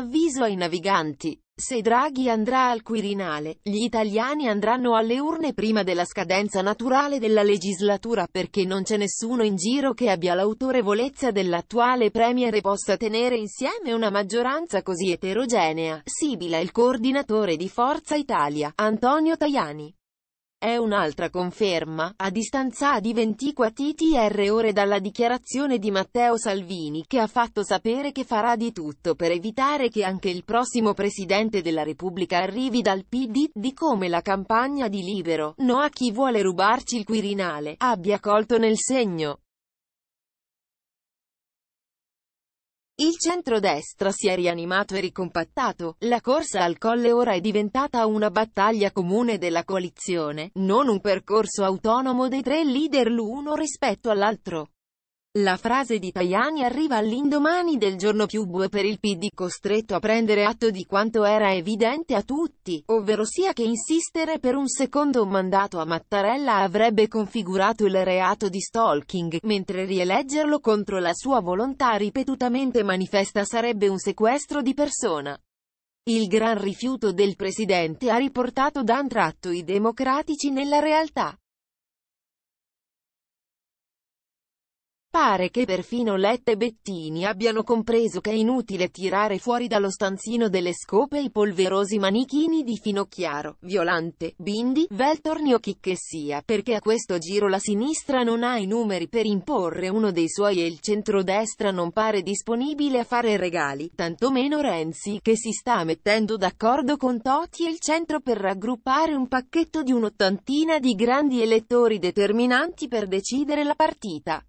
Avviso ai naviganti. Se Draghi andrà al Quirinale, gli italiani andranno alle urne prima della scadenza naturale della legislatura perché non c'è nessuno in giro che abbia l'autorevolezza dell'attuale Premier e possa tenere insieme una maggioranza così eterogenea, sibila il coordinatore di Forza Italia, Antonio Tajani. È un'altra conferma, a distanza di 24 TR ore dalla dichiarazione di Matteo Salvini, che ha fatto sapere che farà di tutto per evitare che anche il prossimo Presidente della Repubblica arrivi dal PD, di come la campagna di Libero, no a chi vuole rubarci il Quirinale, abbia colto nel segno. Il centro-destra si è rianimato e ricompattato, la corsa al colle ora è diventata una battaglia comune della coalizione, non un percorso autonomo dei tre leader l'uno rispetto all'altro. La frase di Tajani arriva all'indomani del giorno più buio per il PD costretto a prendere atto di quanto era evidente a tutti, ovvero sia che insistere per un secondo mandato a Mattarella avrebbe configurato il reato di stalking, mentre rieleggerlo contro la sua volontà ripetutamente manifesta sarebbe un sequestro di persona. Il gran rifiuto del presidente ha riportato d'un tratto i democratici nella realtà. Pare che perfino Letta e Bettini abbiano compreso che è inutile tirare fuori dallo stanzino delle scope i polverosi manichini di Finocchiaro, Violante, Bindi, Veltorni o chi che sia, perché a questo giro la sinistra non ha i numeri per imporre uno dei suoi e il centrodestra non pare disponibile a fare regali, tantomeno Renzi, che si sta mettendo d'accordo con Totti e il centro per raggruppare un pacchetto di un'ottantina di grandi elettori determinanti per decidere la partita.